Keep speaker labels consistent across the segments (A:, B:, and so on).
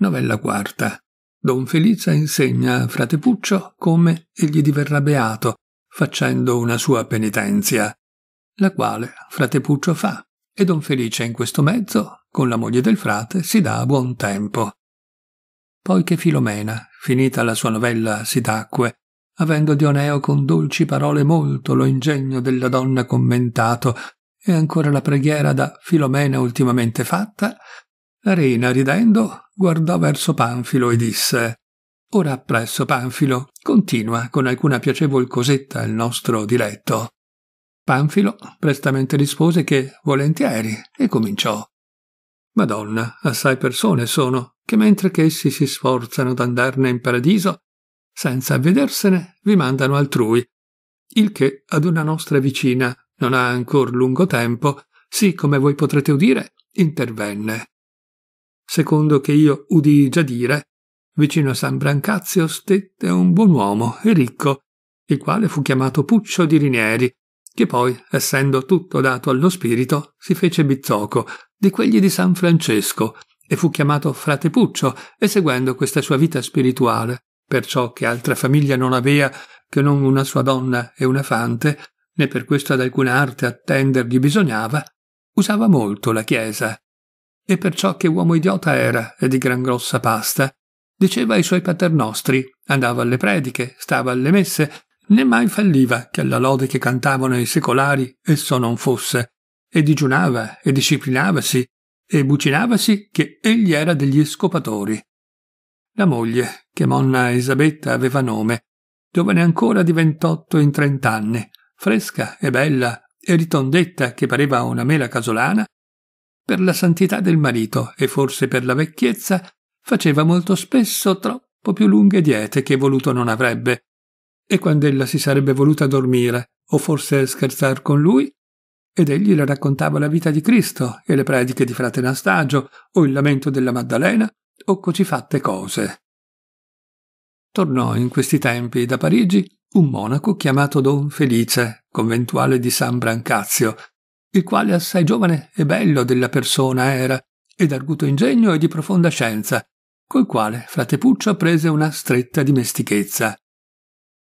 A: Novella quarta. Don Felizza insegna a frate Puccio come egli diverrà beato, facendo una sua penitenzia, la quale frate Puccio fa, e Don Felice in questo mezzo, con la moglie del frate, si dà a buon tempo. Poiché Filomena, finita la sua novella, si tacque, avendo Dioneo con dolci parole molto lo ingegno della donna commentato e ancora la preghiera da Filomena ultimamente fatta, Rina, ridendo, guardò verso Panfilo e disse Ora appresso, Panfilo, continua con alcuna piacevol cosetta il nostro diletto. Panfilo prestamente rispose che volentieri e cominciò. Madonna, assai persone sono che mentre che essi si sforzano d'andarne in paradiso, senza avvedersene vi mandano altrui, il che ad una nostra vicina non ha ancor lungo tempo, sì come voi potrete udire, intervenne secondo che io udii già dire, vicino a San Brancazio stette un buon uomo e ricco, il quale fu chiamato Puccio di Rinieri, che poi, essendo tutto dato allo spirito, si fece bizzoco, di quegli di San Francesco, e fu chiamato frate Puccio, e seguendo questa sua vita spirituale, perciò che altra famiglia non avea che non una sua donna e una fante, né per questo ad alcuna arte attendergli bisognava, usava molto la Chiesa, e perciò che uomo idiota era e di gran grossa pasta. Diceva i suoi paternostri, andava alle prediche, stava alle messe, né mai falliva che alla lode che cantavano i secolari esso non fosse, e digiunava e disciplinavasi, e bucinavasi che egli era degli scopatori. La moglie, che monna Isabetta aveva nome, giovane ancora di ventotto in trent'anni, fresca e bella e ritondetta che pareva una mela casolana, per la santità del marito e forse per la vecchiezza, faceva molto spesso troppo più lunghe diete che voluto non avrebbe. E quando ella si sarebbe voluta dormire, o forse scherzar con lui, ed egli le raccontava la vita di Cristo e le prediche di frate Anastagio, o il lamento della Maddalena, o cocifatte cose. Tornò in questi tempi da Parigi un monaco chiamato Don Felice, conventuale di San Brancazio, il quale assai giovane e bello della persona era, e d'arguto ingegno e di profonda scienza, col quale frate Puccio prese una stretta dimestichezza.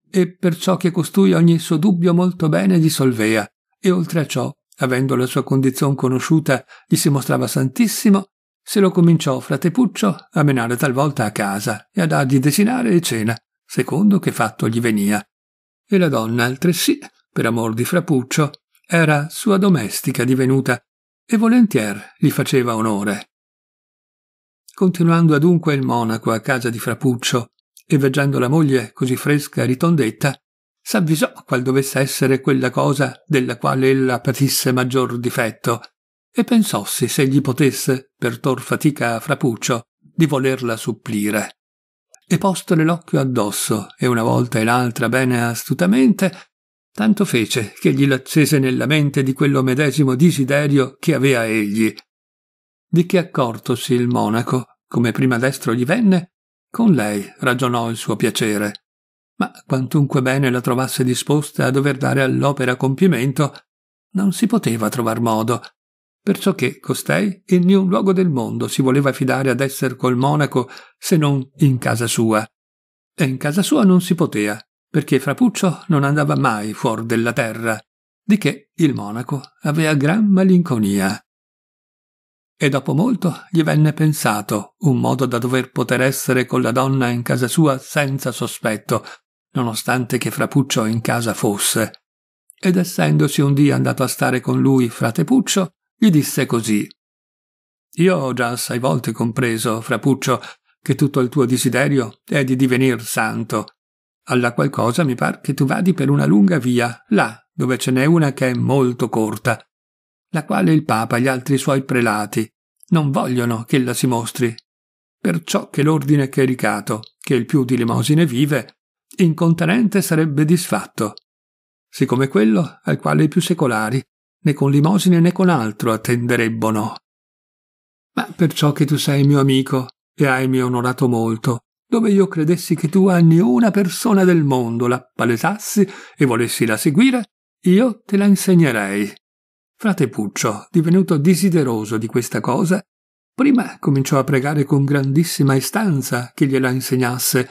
A: E perciò che costui ogni suo dubbio molto bene dissolvea, e oltre a ciò, avendo la sua condizione conosciuta, gli si mostrava santissimo, se lo cominciò frate Puccio a menare talvolta a casa e a dargli desinare e cena, secondo che fatto gli venia. E la donna altresì, per amor di Frapuccio, era sua domestica divenuta e volentier gli faceva onore. Continuando adunque il monaco a casa di Frappuccio e veggendo la moglie così fresca e ritondetta, s'avvisò qual dovesse essere quella cosa della quale ella patisse maggior difetto e pensossi se gli potesse, per tor fatica a Frappuccio, di volerla supplire. E postole l'occhio addosso e una volta e l'altra bene astutamente, Tanto fece che gli l'accese nella mente di quello medesimo desiderio che aveva egli, di che accortosi il monaco, come prima destro gli venne, con lei ragionò il suo piacere. Ma quantunque bene la trovasse disposta a dover dare all'opera compimento, non si poteva trovar modo, perciò che costei in niun luogo del mondo si voleva fidare ad esser col monaco se non in casa sua. E in casa sua non si poteva, perché Frapuccio non andava mai fuor della terra, di che il monaco aveva gran malinconia. E dopo molto gli venne pensato un modo da dover poter essere con la donna in casa sua senza sospetto, nonostante che Frapuccio in casa fosse. Ed essendosi un dì andato a stare con lui frate Puccio, gli disse così Io ho già assai volte compreso, Frapuccio, che tutto il tuo desiderio è di divenir santo, alla qualcosa mi par che tu vadi per una lunga via, là, dove ce n'è una che è molto corta, la quale il Papa e gli altri suoi prelati non vogliono che ella si mostri, perciò che l'ordine clericato, che il più di limosine vive, incontinente sarebbe disfatto, siccome quello al quale i più secolari né con limosine né con altro attenderebbono. Ma perciò che tu sei mio amico e hai mi onorato molto, dove io credessi che tu a una persona del mondo la palesassi e volessi la seguire, io te la insegnerei. Frate Puccio, divenuto desideroso di questa cosa, prima cominciò a pregare con grandissima istanza che gliela insegnasse,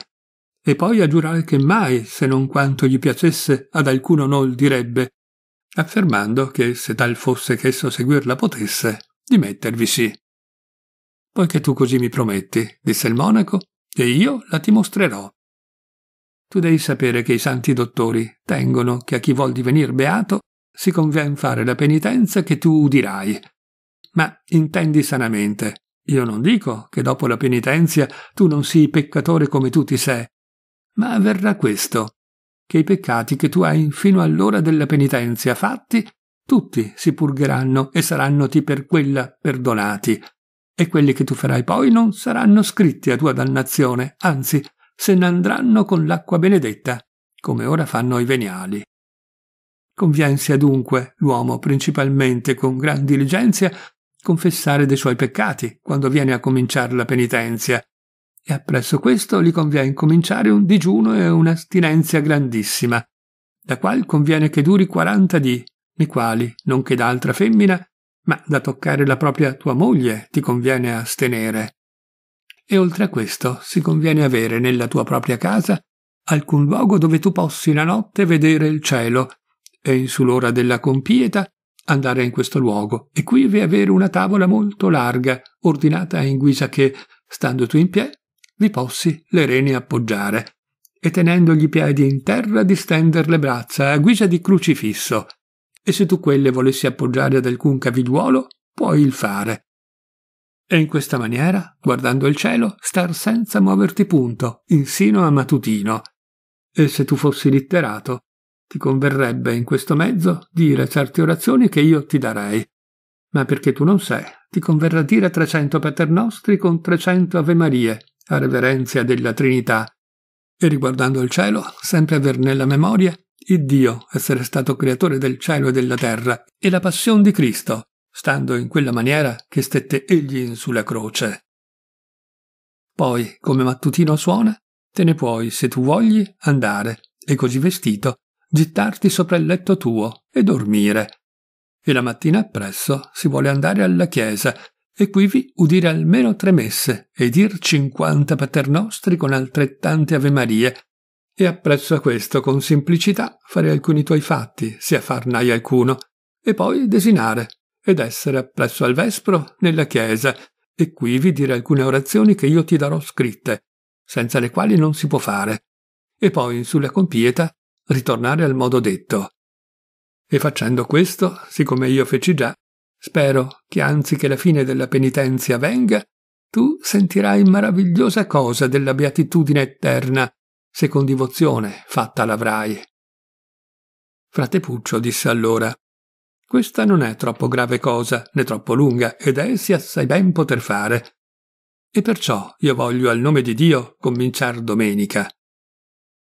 A: e poi a giurare che mai, se non quanto gli piacesse, ad alcuno nol direbbe, affermando che se tal fosse che esso seguirla potesse, di mettervisi. Poiché tu così mi prometti, disse il monaco, e io la ti mostrerò. Tu devi sapere che i santi dottori tengono che a chi vuol divenir beato si convien fare la penitenza che tu udirai. Ma intendi sanamente. Io non dico che dopo la penitenza tu non sii peccatore come tu ti sei, ma avverrà questo, che i peccati che tu hai fino all'ora della penitenza fatti, tutti si purgheranno e saranno ti per quella perdonati, e quelli che tu farai poi non saranno scritti a tua dannazione, anzi, se ne andranno con l'acqua benedetta, come ora fanno i veniali. Conviensi adunque l'uomo principalmente con gran diligenza confessare dei suoi peccati quando viene a cominciar la penitenzia, e appresso questo gli conviene cominciare un digiuno e un'astinenza grandissima, la qual conviene che duri quaranta dì, i quali, nonché d'altra femmina, ma da toccare la propria tua moglie ti conviene astenere. E oltre a questo si conviene avere nella tua propria casa alcun luogo dove tu possi la notte vedere il cielo, e in sull'ora della compieta andare in questo luogo, e quivi avere una tavola molto larga, ordinata in guisa che, stando tu in piedi, vi possi le reni appoggiare, e tenendo gli piedi in terra distender le braccia a guisa di crucifisso, e se tu quelle volessi appoggiare ad alcun cavigliuolo, puoi il fare. E in questa maniera, guardando il cielo, star senza muoverti punto, insino a matutino. E se tu fossi letterato, ti converrebbe in questo mezzo dire certe orazioni che io ti darei. Ma perché tu non sei, ti converrà dire 300 paternostri con 300 Ave Marie, a reverenzia della Trinità. E riguardando il cielo, sempre aver nella memoria il Dio, essere stato creatore del cielo e della terra, e la passione di Cristo, stando in quella maniera che stette egli sulla croce. Poi, come mattutino suona, te ne puoi, se tu vogli, andare, e così vestito, gittarti sopra il letto tuo e dormire. E la mattina appresso si vuole andare alla chiesa e quivi udire almeno tre messe e dir cinquanta paternostri con altrettante avemarie e a questo con semplicità fare alcuni tuoi fatti, se sia farnai alcuno, e poi desinare, ed essere appresso al vespro nella chiesa, e quivi dire alcune orazioni che io ti darò scritte, senza le quali non si può fare, e poi sulla compieta ritornare al modo detto. E facendo questo, siccome io feci già, spero che anziché la fine della penitenza venga, tu sentirai maravigliosa cosa della beatitudine eterna, se con divozione fatta l'avrai. Frate Puccio disse allora Questa non è troppo grave cosa, né troppo lunga, ed essi assai ben poter fare. E perciò io voglio al nome di Dio cominciar domenica.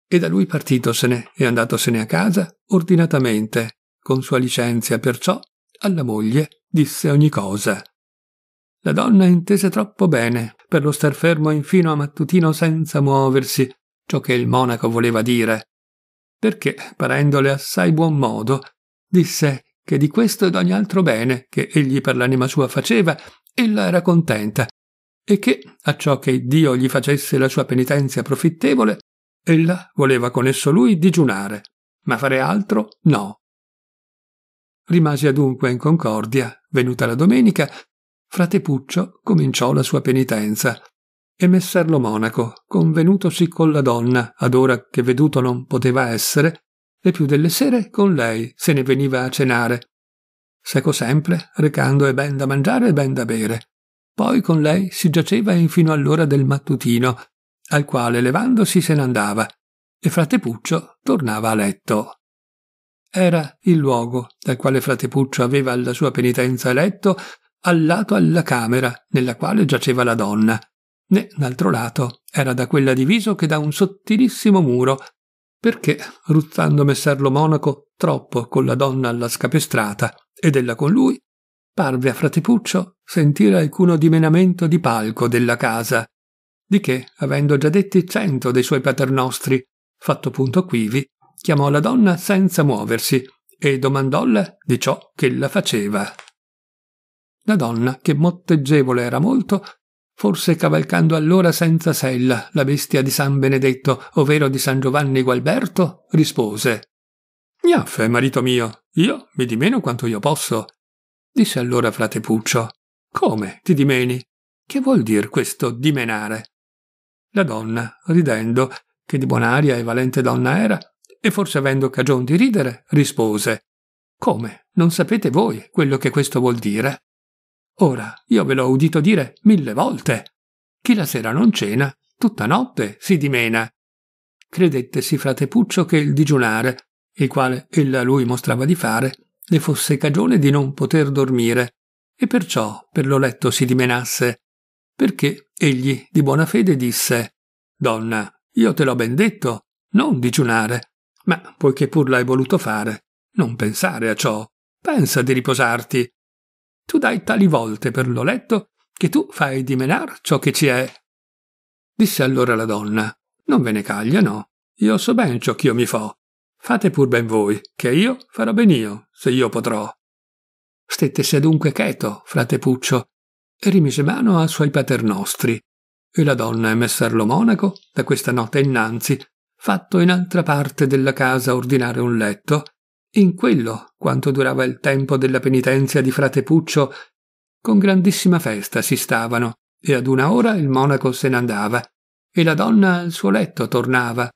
A: E da lui partitosene e andatosene a casa ordinatamente, con sua licenza, perciò, alla moglie disse ogni cosa. La donna intese troppo bene per lo star fermo infino a mattutino senza muoversi ciò che il monaco voleva dire, perché, parendole assai buon modo, disse che di questo ed ogni altro bene che egli per l'anima sua faceva, ella era contenta, e che, a ciò che Dio gli facesse la sua penitenza profittevole, ella voleva con esso lui digiunare, ma fare altro no. Rimasi adunque in concordia, venuta la domenica, frate Puccio cominciò la sua penitenza, e messer lo monaco, convenutosi con la donna, ad ora che veduto non poteva essere, e più delle sere con lei se ne veniva a cenare, seco sempre, recando e ben da mangiare e ben da bere. Poi con lei si giaceva infino all'ora del mattutino, al quale levandosi se n'andava, e frate Puccio tornava a letto. Era il luogo dal quale frate Puccio aveva alla sua penitenza letto, allato alla camera nella quale giaceva la donna, né d'altro lato era da quella diviso che da un sottilissimo muro, perché, ruzzando messer lo monaco troppo con la donna alla scapestrata ed ella con lui, parve a Fratipuccio sentire alcuno dimenamento di palco della casa, di che, avendo già detti cento dei suoi paternostri, fatto punto quivi, chiamò la donna senza muoversi e domandolla di ciò che la faceva. La donna, che motteggevole era molto, forse cavalcando allora senza sella la bestia di San Benedetto, ovvero di San Giovanni Gualberto, rispose Gnaffe, marito mio, io mi dimeno quanto io posso. Disse allora frate Puccio Come ti dimeni? Che vuol dire questo dimenare? La donna, ridendo, che di buon'aria e valente donna era, e forse avendo cagion di ridere, rispose Come, non sapete voi quello che questo vuol dire? Ora, io ve l'ho udito dire mille volte. Chi la sera non cena, tutta notte si dimena. Credettesi frate Puccio che il digiunare, il quale ella lui mostrava di fare, le fosse cagione di non poter dormire, e perciò per lo letto si dimenasse, perché egli di buona fede disse Donna, io te l'ho ben detto, non digiunare, ma poiché pur l'hai voluto fare, non pensare a ciò, pensa di riposarti, tu dai tali volte per lo letto che tu fai dimenar ciò che ci è. Disse allora la donna, non ve ne cagliano, Io so ben ciò ch'io mi fo. Fate pur ben voi, che io farò ben io, se io potrò. Stettesse adunque cheto, frate Puccio, e rimise mano a suoi paternostri. E la donna e messer lo monaco, da questa notte innanzi, fatto in altra parte della casa ordinare un letto, in quello quanto durava il tempo della penitenza di frate Puccio, con grandissima festa si stavano, e ad una ora il monaco se n'andava, e la donna al suo letto tornava,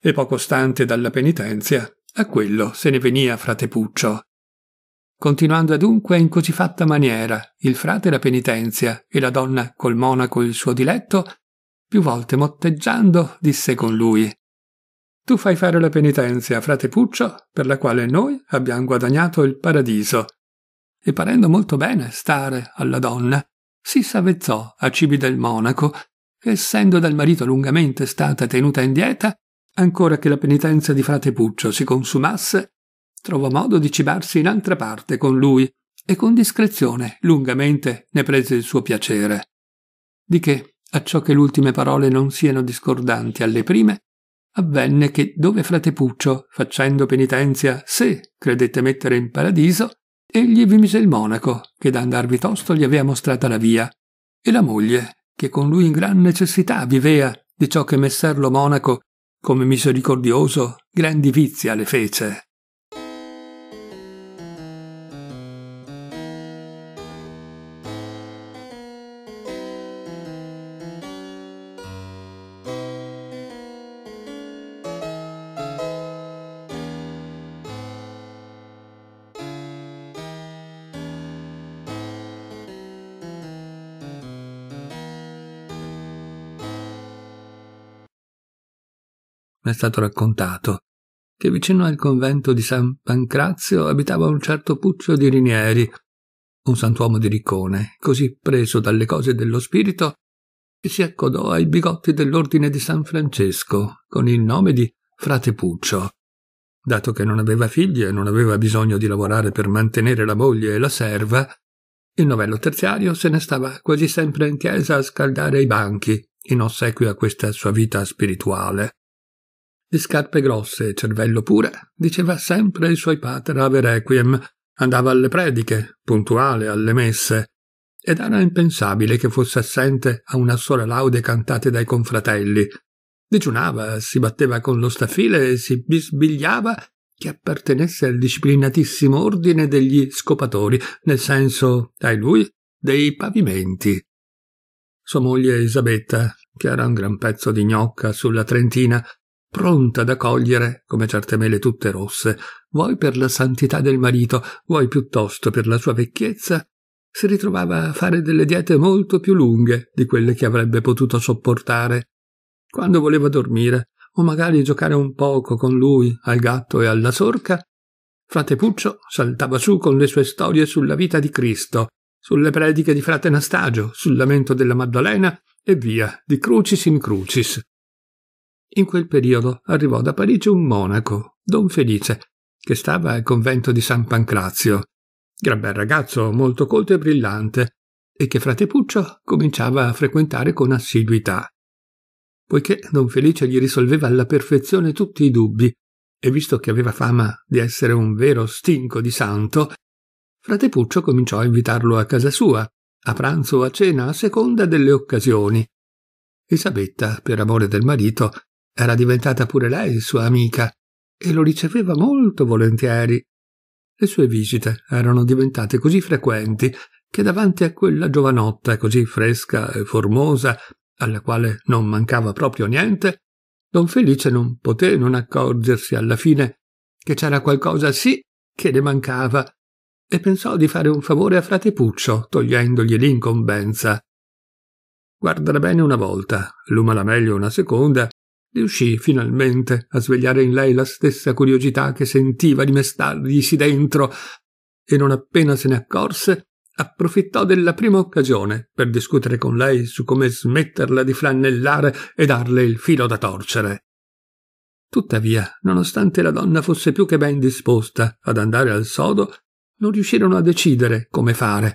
A: e poco stante dalla penitenza a quello se ne venia frate Puccio. Continuando adunque in così fatta maniera il frate la penitenza e la donna col monaco il suo diletto, più volte motteggiando disse con lui tu fai fare la penitenza a frate Puccio, per la quale noi abbiamo guadagnato il paradiso. E parendo molto bene stare alla donna, si savezzò a cibi del monaco, che essendo dal marito lungamente stata tenuta in dieta, ancora che la penitenza di frate Puccio si consumasse, trovò modo di cibarsi in altra parte con lui e con discrezione lungamente ne prese il suo piacere. Di che, acciò che le ultime parole non siano discordanti alle prime, avvenne che dove frate Puccio, facendo penitenzia, se credette mettere in paradiso, egli vi mise il monaco, che da andarvi tosto gli avea mostrata la via, e la moglie, che con lui in gran necessità vivea di ciò che messer lo monaco, come misericordioso, gran divizia le fece. stato raccontato, che vicino al convento di San Pancrazio abitava un certo Puccio di Rinieri, un santuomo di Riccone, così preso dalle cose dello spirito che si accodò ai bigotti dell'ordine di San Francesco con il nome di Frate Puccio. Dato che non aveva figli e non aveva bisogno di lavorare per mantenere la moglie e la serva, il novello terziario se ne stava quasi sempre in chiesa a scaldare i banchi in ossequio a questa sua vita spirituale di scarpe grosse e cervello pure, diceva sempre i suoi pater ave requiem, andava alle prediche, puntuale alle messe, ed era impensabile che fosse assente a una sola laude cantate dai confratelli. Digiunava, si batteva con lo staffile e si bisbigliava che appartenesse al disciplinatissimo ordine degli scopatori, nel senso, dai lui, dei pavimenti. Sua moglie Isabetta, che era un gran pezzo di gnocca sulla Trentina, pronta da cogliere, come certe mele tutte rosse, vuoi per la santità del marito, vuoi piuttosto per la sua vecchiezza, si ritrovava a fare delle diete molto più lunghe di quelle che avrebbe potuto sopportare. Quando voleva dormire, o magari giocare un poco con lui, al gatto e alla sorca, frate Puccio saltava su con le sue storie sulla vita di Cristo, sulle prediche di frate Nastagio, sul lamento della Maddalena e via, di crucis in crucis. In quel periodo arrivò da Parigi un monaco, Don Felice, che stava al convento di San Pancrazio. Gran bel ragazzo, molto colto e brillante, e che frate Puccio cominciava a frequentare con assiduità. Poiché Don Felice gli risolveva alla perfezione tutti i dubbi, e visto che aveva fama di essere un vero stinco di santo, frate Puccio cominciò a invitarlo a casa sua, a pranzo o a cena a seconda delle occasioni. Elisabetta, per amore del marito, era diventata pure lei sua amica e lo riceveva molto volentieri. Le sue visite erano diventate così frequenti che davanti a quella giovanotta così fresca e formosa, alla quale non mancava proprio niente, don Felice non poté non accorgersi alla fine che c'era qualcosa sì che le mancava e pensò di fare un favore a frate Puccio togliendogli l'incombenza. Guardala bene una volta, l'uma la meglio una seconda riuscì finalmente a svegliare in lei la stessa curiosità che sentiva di mestarglisi dentro e non appena se ne accorse approfittò della prima occasione per discutere con lei su come smetterla di flannellare e darle il filo da torcere. Tuttavia, nonostante la donna fosse più che ben disposta ad andare al sodo, non riuscirono a decidere come fare,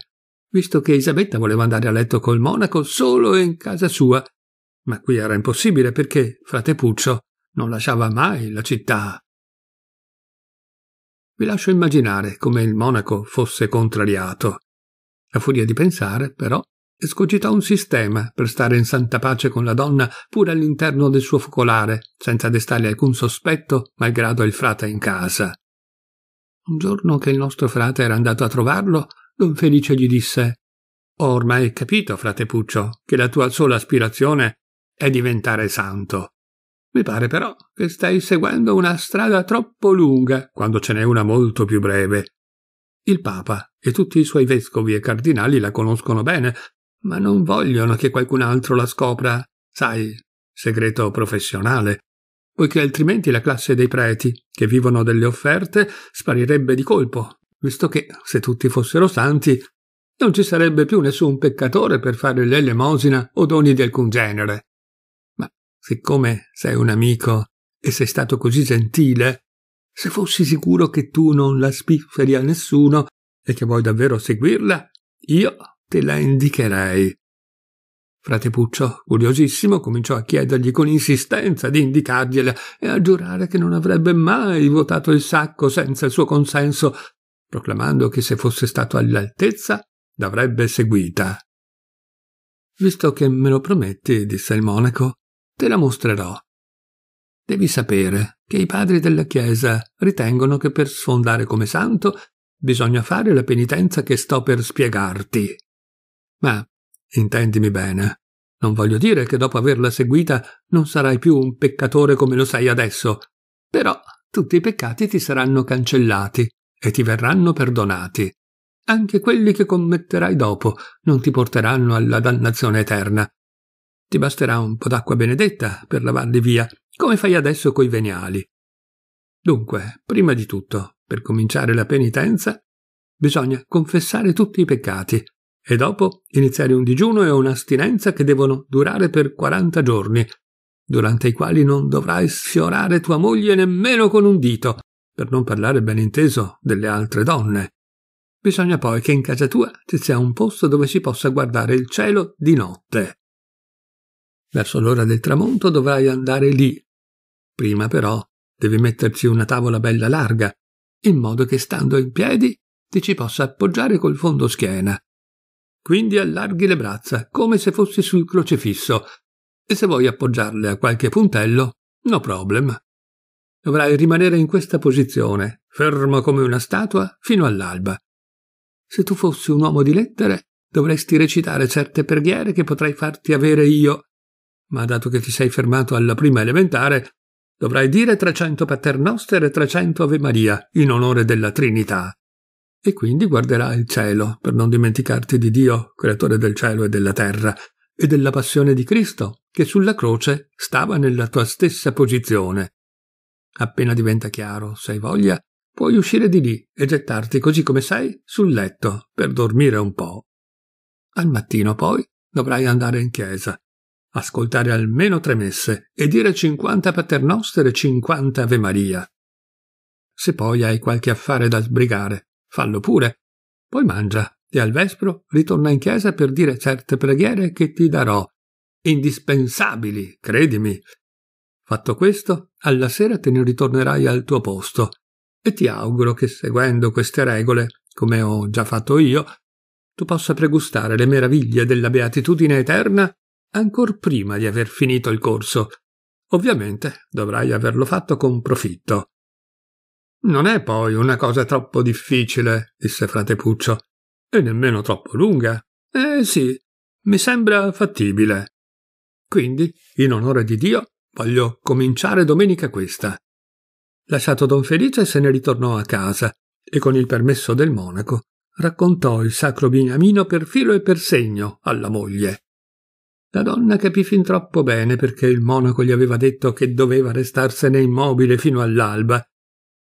A: visto che Isabetta voleva andare a letto col monaco solo in casa sua ma qui era impossibile perché frate Puccio non lasciava mai la città. Vi lascio immaginare come il monaco fosse contrariato. A furia di pensare, però, escogitò un sistema per stare in santa pace con la donna pure all'interno del suo focolare, senza destare alcun sospetto, malgrado il frate in casa. Un giorno che il nostro frate era andato a trovarlo, don Felice gli disse Ho ormai capito, frate Puccio, che la tua sola aspirazione e diventare santo. Mi pare però che stai seguendo una strada troppo lunga, quando ce n'è una molto più breve. Il Papa e tutti i suoi vescovi e cardinali la conoscono bene, ma non vogliono che qualcun altro la scopra, sai, segreto professionale, poiché altrimenti la classe dei preti, che vivono delle offerte, sparirebbe di colpo, visto che, se tutti fossero santi, non ci sarebbe più nessun peccatore per fare l'elemosina o doni di alcun genere siccome sei un amico e sei stato così gentile, se fossi sicuro che tu non la spifferi a nessuno e che vuoi davvero seguirla, io te la indicherei. Frate Puccio, curiosissimo, cominciò a chiedergli con insistenza di indicargliela e a giurare che non avrebbe mai vuotato il sacco senza il suo consenso, proclamando che se fosse stato all'altezza l'avrebbe seguita. Visto che me lo prometti, disse il monaco, Te la mostrerò. Devi sapere che i padri della Chiesa ritengono che per sfondare come santo bisogna fare la penitenza che sto per spiegarti. Ma, intendimi bene, non voglio dire che dopo averla seguita non sarai più un peccatore come lo sei adesso, però tutti i peccati ti saranno cancellati e ti verranno perdonati. Anche quelli che commetterai dopo non ti porteranno alla dannazione eterna, ti basterà un po' d'acqua benedetta per lavarli via, come fai adesso coi veniali. Dunque, prima di tutto, per cominciare la penitenza, bisogna confessare tutti i peccati e dopo iniziare un digiuno e un'astinenza che devono durare per 40 giorni, durante i quali non dovrai sfiorare tua moglie nemmeno con un dito, per non parlare ben inteso delle altre donne. Bisogna poi che in casa tua ci sia un posto dove si possa guardare il cielo di notte. Verso l'ora del tramonto dovrai andare lì. Prima però devi metterci una tavola bella larga, in modo che stando in piedi ti ci possa appoggiare col fondo schiena. Quindi allarghi le braccia, come se fossi sul crocefisso, e se vuoi appoggiarle a qualche puntello, no problem. Dovrai rimanere in questa posizione, fermo come una statua, fino all'alba. Se tu fossi un uomo di lettere, dovresti recitare certe preghiere che potrei farti avere io, ma dato che ti sei fermato alla prima elementare, dovrai dire 300 paternoster e 300 Ave Maria in onore della Trinità. E quindi guarderai il cielo, per non dimenticarti di Dio, creatore del cielo e della terra, e della passione di Cristo, che sulla croce stava nella tua stessa posizione. Appena diventa chiaro, se hai voglia, puoi uscire di lì e gettarti così come sei sul letto per dormire un po'. Al mattino poi dovrai andare in chiesa ascoltare almeno tre messe e dire 50 paternoster e 50 Ave Maria. Se poi hai qualche affare da sbrigare, fallo pure. Poi mangia e al vespro ritorna in chiesa per dire certe preghiere che ti darò. Indispensabili, credimi. Fatto questo, alla sera te ne ritornerai al tuo posto e ti auguro che seguendo queste regole, come ho già fatto io, tu possa pregustare le meraviglie della beatitudine eterna ancor prima di aver finito il corso. Ovviamente dovrai averlo fatto con profitto. Non è poi una cosa troppo difficile, disse frate Puccio, e nemmeno troppo lunga. Eh sì, mi sembra fattibile. Quindi, in onore di Dio, voglio cominciare domenica questa. Lasciato Don Felice se ne ritornò a casa e con il permesso del monaco raccontò il sacro Beniamino per filo e per segno alla moglie. La donna capì fin troppo bene perché il monaco gli aveva detto che doveva restarsene immobile fino all'alba,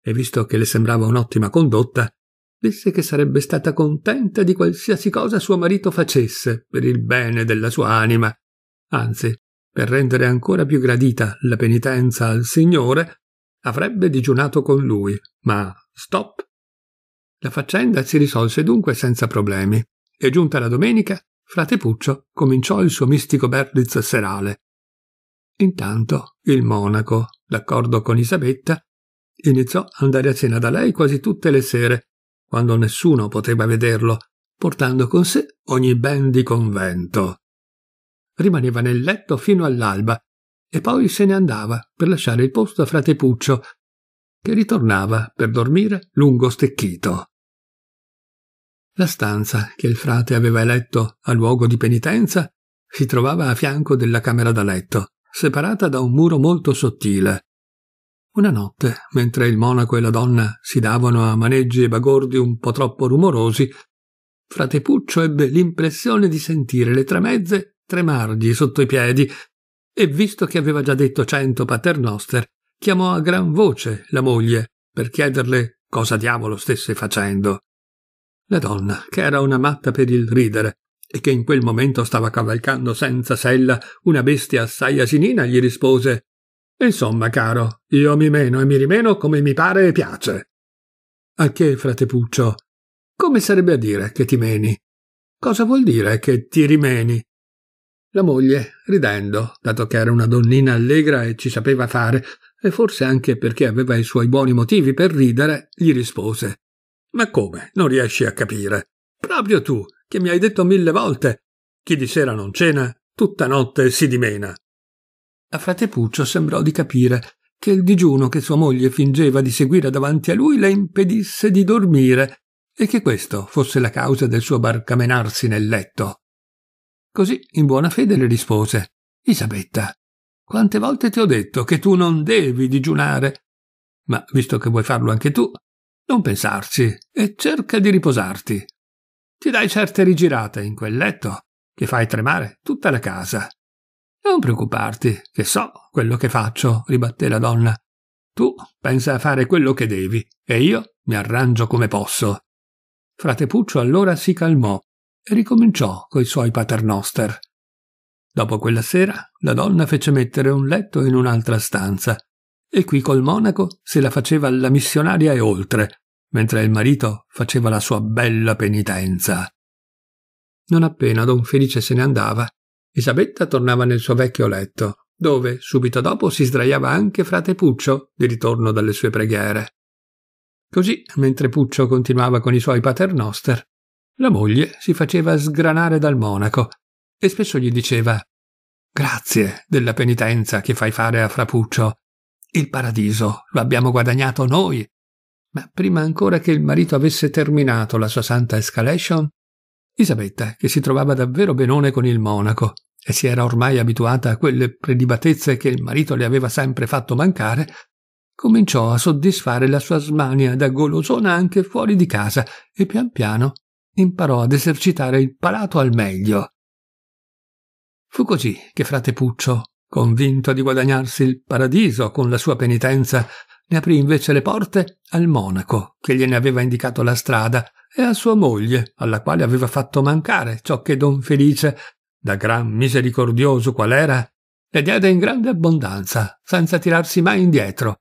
A: e visto che le sembrava un'ottima condotta, disse che sarebbe stata contenta di qualsiasi cosa suo marito facesse per il bene della sua anima. Anzi, per rendere ancora più gradita la penitenza al Signore, avrebbe digiunato con lui, ma stop. La faccenda si risolse dunque senza problemi, e giunta la domenica frate Puccio cominciò il suo mistico Berlitz serale. Intanto il monaco, d'accordo con Isabetta, iniziò ad andare a cena da lei quasi tutte le sere, quando nessuno poteva vederlo, portando con sé ogni ben di convento. Rimaneva nel letto fino all'alba e poi se ne andava per lasciare il posto a frate Puccio, che ritornava per dormire lungo stecchito. La stanza che il frate aveva eletto a luogo di penitenza si trovava a fianco della camera da letto, separata da un muro molto sottile. Una notte, mentre il monaco e la donna si davano a maneggi e bagordi un po' troppo rumorosi, frate Puccio ebbe l'impressione di sentire le tremezze tremargli sotto i piedi e visto che aveva già detto cento paternoster, chiamò a gran voce la moglie per chiederle cosa diavolo stesse facendo. La donna, che era una matta per il ridere e che in quel momento stava cavalcando senza sella una bestia assai asinina, gli rispose Insomma, caro, io mi meno e mi rimeno come mi pare e piace. A che, frate Puccio? Come sarebbe a dire che ti meni? Cosa vuol dire che ti rimeni? La moglie, ridendo, dato che era una donnina allegra e ci sapeva fare, e forse anche perché aveva i suoi buoni motivi per ridere, gli rispose ma come? Non riesci a capire? Proprio tu, che mi hai detto mille volte. Chi di sera non cena, tutta notte si dimena. A frate Puccio sembrò di capire che il digiuno che sua moglie fingeva di seguire davanti a lui le impedisse di dormire e che questo fosse la causa del suo barcamenarsi nel letto. Così in buona fede le rispose Isabetta, quante volte ti ho detto che tu non devi digiunare, ma visto che vuoi farlo anche tu, non pensarci e cerca di riposarti. Ti dai certe rigirate in quel letto che fai tremare tutta la casa. Non preoccuparti, che so quello che faccio, ribatté la donna. Tu pensa a fare quello che devi e io mi arrangio come posso. Frate Puccio allora si calmò e ricominciò coi suoi paternoster. Dopo quella sera la donna fece mettere un letto in un'altra stanza e qui col monaco se la faceva alla missionaria e oltre, mentre il marito faceva la sua bella penitenza. Non appena don Felice se ne andava, Isabetta tornava nel suo vecchio letto, dove subito dopo si sdraiava anche frate Puccio di ritorno dalle sue preghiere. Così, mentre Puccio continuava con i suoi paternoster, la moglie si faceva sgranare dal monaco e spesso gli diceva Grazie della penitenza che fai fare a Fra Puccio, il paradiso lo abbiamo guadagnato noi. Ma prima ancora che il marito avesse terminato la sua santa escalation, Isabetta, che si trovava davvero benone con il monaco e si era ormai abituata a quelle prelibatezze che il marito le aveva sempre fatto mancare, cominciò a soddisfare la sua smania da golosona anche fuori di casa e pian piano imparò ad esercitare il palato al meglio. Fu così che frate Puccio Convinto di guadagnarsi il paradiso con la sua penitenza, ne aprì invece le porte al monaco che gliene aveva indicato la strada e a sua moglie, alla quale aveva fatto mancare ciò che don Felice, da gran misericordioso qual era, le diede in grande abbondanza, senza tirarsi mai indietro,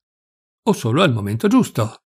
A: o solo al momento giusto.